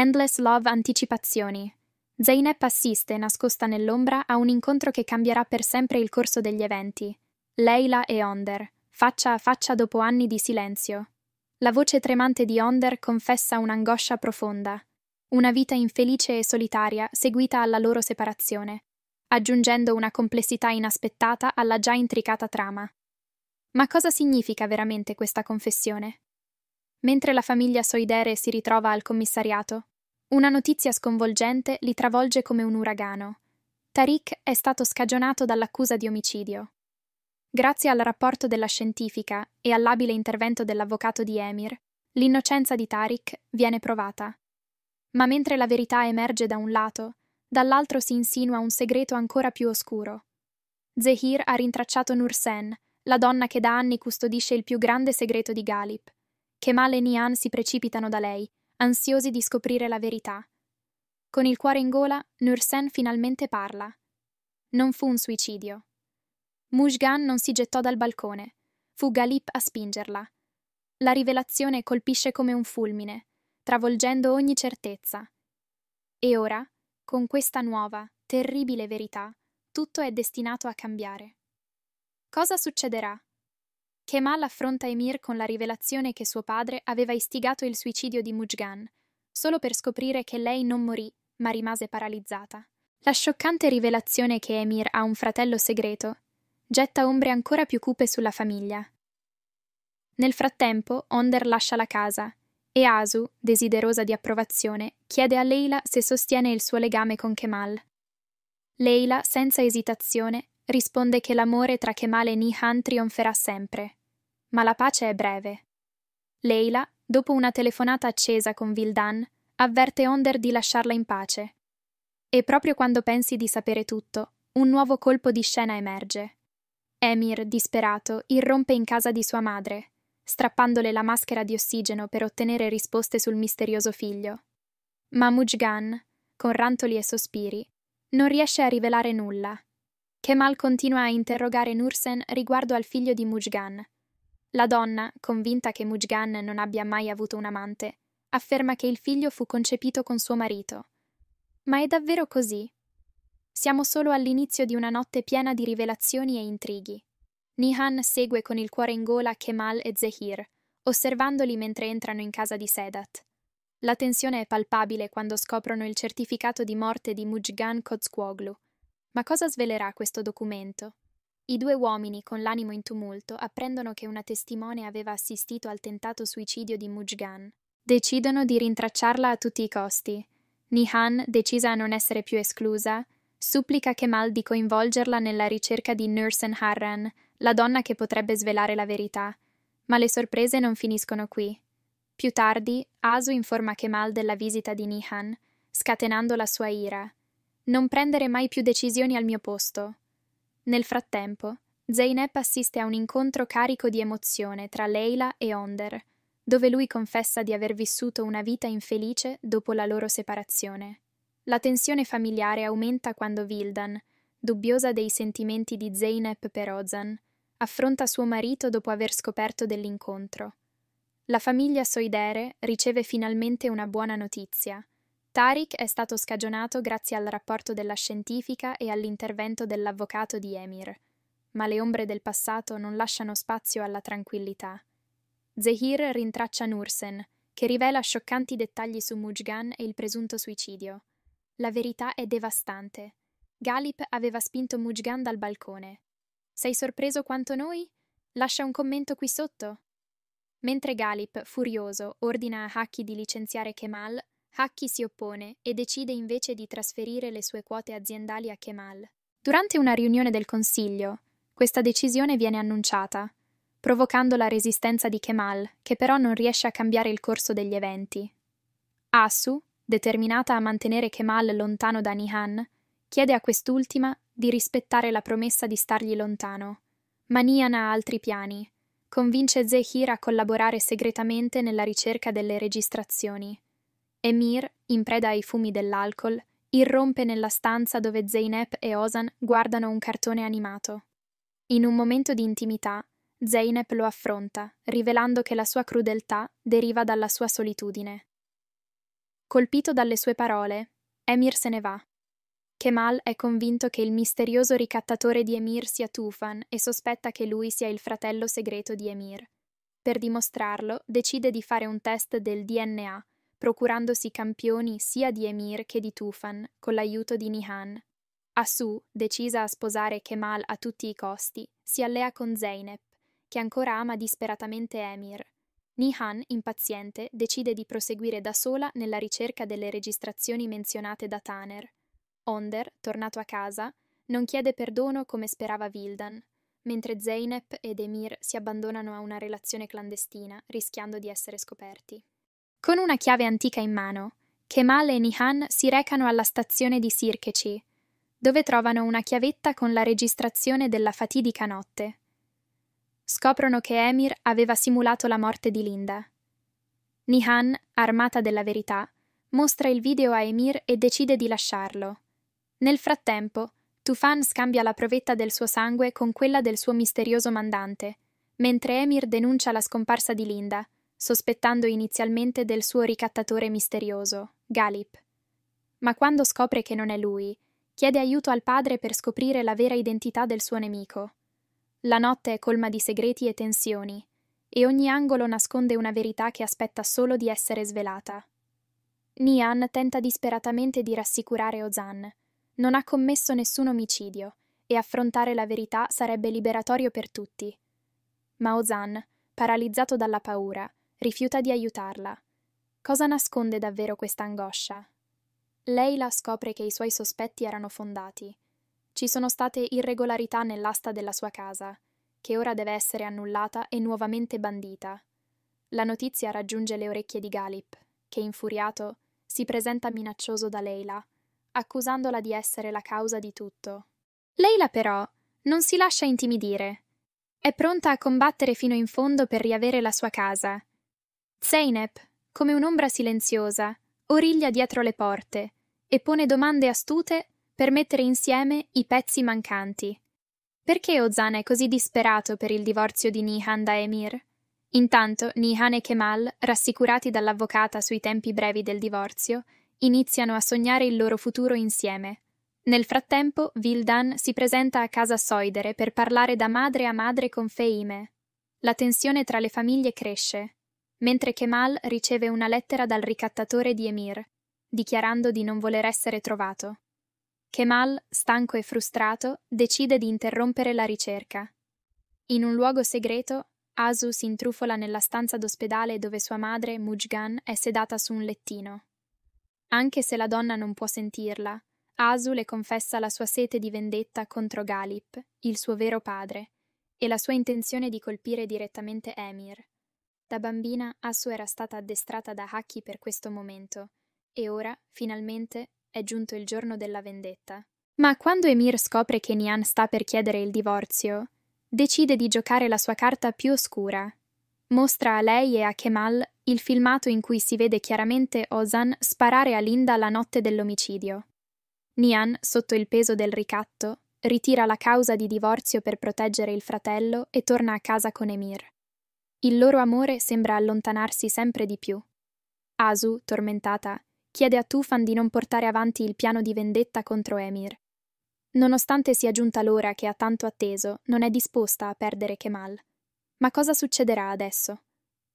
Endless Love Anticipazioni. Zeynep assiste, nascosta nell'ombra, a un incontro che cambierà per sempre il corso degli eventi. Leila e Onder, faccia a faccia dopo anni di silenzio. La voce tremante di Onder confessa un'angoscia profonda, una vita infelice e solitaria seguita alla loro separazione, aggiungendo una complessità inaspettata alla già intricata trama. Ma cosa significa veramente questa confessione? Mentre la famiglia Soidere si ritrova al commissariato, una notizia sconvolgente li travolge come un uragano. Tariq è stato scagionato dall'accusa di omicidio. Grazie al rapporto della scientifica e all'abile intervento dell'avvocato di Emir, l'innocenza di Tariq viene provata. Ma mentre la verità emerge da un lato, dall'altro si insinua un segreto ancora più oscuro. Zehir ha rintracciato Nursen, la donna che da anni custodisce il più grande segreto di Galip. Kemal e Nian si precipitano da lei ansiosi di scoprire la verità. Con il cuore in gola, Nursen finalmente parla. Non fu un suicidio. Mujgan non si gettò dal balcone. Fu Galip a spingerla. La rivelazione colpisce come un fulmine, travolgendo ogni certezza. E ora, con questa nuova, terribile verità, tutto è destinato a cambiare. Cosa succederà? Kemal affronta Emir con la rivelazione che suo padre aveva istigato il suicidio di Mujgan, solo per scoprire che lei non morì, ma rimase paralizzata. La scioccante rivelazione che Emir ha un fratello segreto getta ombre ancora più cupe sulla famiglia. Nel frattempo, Onder lascia la casa e Asu, desiderosa di approvazione, chiede a Leila se sostiene il suo legame con Kemal. Leila, senza esitazione, risponde che l'amore tra Kemal e Nihan trionferà sempre ma la pace è breve. Leila, dopo una telefonata accesa con Vildan, avverte Onder di lasciarla in pace. E proprio quando pensi di sapere tutto, un nuovo colpo di scena emerge. Emir, disperato, irrompe in casa di sua madre, strappandole la maschera di ossigeno per ottenere risposte sul misterioso figlio. Ma Mujgan, con rantoli e sospiri, non riesce a rivelare nulla. Kemal continua a interrogare Nursen riguardo al figlio di Mujgan, la donna, convinta che Mujgan non abbia mai avuto un amante, afferma che il figlio fu concepito con suo marito. Ma è davvero così? Siamo solo all'inizio di una notte piena di rivelazioni e intrighi. Nihan segue con il cuore in gola Kemal e Zehir, osservandoli mentre entrano in casa di Sedat. La tensione è palpabile quando scoprono il certificato di morte di Mujgan Kozkuoglu. Ma cosa svelerà questo documento? I due uomini, con l'animo in tumulto, apprendono che una testimone aveva assistito al tentato suicidio di Mujgan. Decidono di rintracciarla a tutti i costi. Nihan, decisa a non essere più esclusa, supplica Kemal di coinvolgerla nella ricerca di Nursen Harran, la donna che potrebbe svelare la verità. Ma le sorprese non finiscono qui. Più tardi, Asu informa Kemal della visita di Nihan, scatenando la sua ira. Non prendere mai più decisioni al mio posto. Nel frattempo, Zeynep assiste a un incontro carico di emozione tra Leila e Onder, dove lui confessa di aver vissuto una vita infelice dopo la loro separazione. La tensione familiare aumenta quando Vildan, dubbiosa dei sentimenti di Zeynep per Ozan, affronta suo marito dopo aver scoperto dell'incontro. La famiglia Soidere riceve finalmente una buona notizia – Tariq è stato scagionato grazie al rapporto della scientifica e all'intervento dell'avvocato di Emir, ma le ombre del passato non lasciano spazio alla tranquillità. Zehir rintraccia Nursen, che rivela scioccanti dettagli su Mujgan e il presunto suicidio. La verità è devastante. Galip aveva spinto Mujgan dal balcone. Sei sorpreso quanto noi? Lascia un commento qui sotto. Mentre Galip, furioso, ordina a Haki di licenziare Kemal, Haki si oppone e decide invece di trasferire le sue quote aziendali a Kemal. Durante una riunione del Consiglio, questa decisione viene annunciata, provocando la resistenza di Kemal, che però non riesce a cambiare il corso degli eventi. Asu, determinata a mantenere Kemal lontano da Nihan, chiede a quest'ultima di rispettare la promessa di stargli lontano. Ma Nihan ha altri piani. Convince Zehir a collaborare segretamente nella ricerca delle registrazioni. Emir, in preda ai fumi dell'alcol, irrompe nella stanza dove Zeynep e Ozan guardano un cartone animato. In un momento di intimità, Zeynep lo affronta, rivelando che la sua crudeltà deriva dalla sua solitudine. Colpito dalle sue parole, Emir se ne va. Kemal è convinto che il misterioso ricattatore di Emir sia Tufan e sospetta che lui sia il fratello segreto di Emir. Per dimostrarlo, decide di fare un test del DNA procurandosi campioni sia di Emir che di Tufan, con l'aiuto di Nihan. Assu, decisa a sposare Kemal a tutti i costi, si allea con Zeynep, che ancora ama disperatamente Emir. Nihan, impaziente, decide di proseguire da sola nella ricerca delle registrazioni menzionate da Tanner. Onder, tornato a casa, non chiede perdono come sperava Vildan, mentre Zeynep ed Emir si abbandonano a una relazione clandestina, rischiando di essere scoperti. Con una chiave antica in mano, Kemal e Nihan si recano alla stazione di Sirkeci, dove trovano una chiavetta con la registrazione della fatidica notte. Scoprono che Emir aveva simulato la morte di Linda. Nihan, armata della verità, mostra il video a Emir e decide di lasciarlo. Nel frattempo, Tufan scambia la provetta del suo sangue con quella del suo misterioso mandante, mentre Emir denuncia la scomparsa di Linda, sospettando inizialmente del suo ricattatore misterioso, Galip. Ma quando scopre che non è lui, chiede aiuto al padre per scoprire la vera identità del suo nemico. La notte è colma di segreti e tensioni, e ogni angolo nasconde una verità che aspetta solo di essere svelata. Nian tenta disperatamente di rassicurare Ozan. Non ha commesso nessun omicidio e affrontare la verità sarebbe liberatorio per tutti. Ma Ozan, paralizzato dalla paura, rifiuta di aiutarla. Cosa nasconde davvero questa angoscia? Leila scopre che i suoi sospetti erano fondati. Ci sono state irregolarità nell'asta della sua casa, che ora deve essere annullata e nuovamente bandita. La notizia raggiunge le orecchie di Galip, che infuriato si presenta minaccioso da Leila, accusandola di essere la causa di tutto. Leila però non si lascia intimidire. È pronta a combattere fino in fondo per riavere la sua casa Zeynep, come un'ombra silenziosa, origlia dietro le porte e pone domande astute per mettere insieme i pezzi mancanti. Perché Ozan è così disperato per il divorzio di Nihan da Emir? Intanto Nihan e Kemal, rassicurati dall'avvocata sui tempi brevi del divorzio, iniziano a sognare il loro futuro insieme. Nel frattempo, Vildan si presenta a casa Soidere per parlare da madre a madre con Feime. La tensione tra le famiglie cresce mentre Kemal riceve una lettera dal ricattatore di Emir, dichiarando di non voler essere trovato. Kemal, stanco e frustrato, decide di interrompere la ricerca. In un luogo segreto, Asu si intrufola nella stanza d'ospedale dove sua madre, Mujgan, è sedata su un lettino. Anche se la donna non può sentirla, Asu le confessa la sua sete di vendetta contro Galip, il suo vero padre, e la sua intenzione di colpire direttamente Emir. Da bambina Asu era stata addestrata da Haki per questo momento, e ora, finalmente, è giunto il giorno della vendetta. Ma quando Emir scopre che Nian sta per chiedere il divorzio, decide di giocare la sua carta più oscura. Mostra a lei e a Kemal il filmato in cui si vede chiaramente Ozan sparare a Linda la notte dell'omicidio. Nian, sotto il peso del ricatto, ritira la causa di divorzio per proteggere il fratello e torna a casa con Emir. Il loro amore sembra allontanarsi sempre di più. Asu, tormentata, chiede a Tufan di non portare avanti il piano di vendetta contro Emir. Nonostante sia giunta l'ora che ha tanto atteso, non è disposta a perdere Kemal. Ma cosa succederà adesso?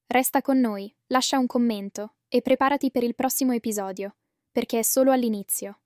Resta con noi, lascia un commento e preparati per il prossimo episodio, perché è solo all'inizio.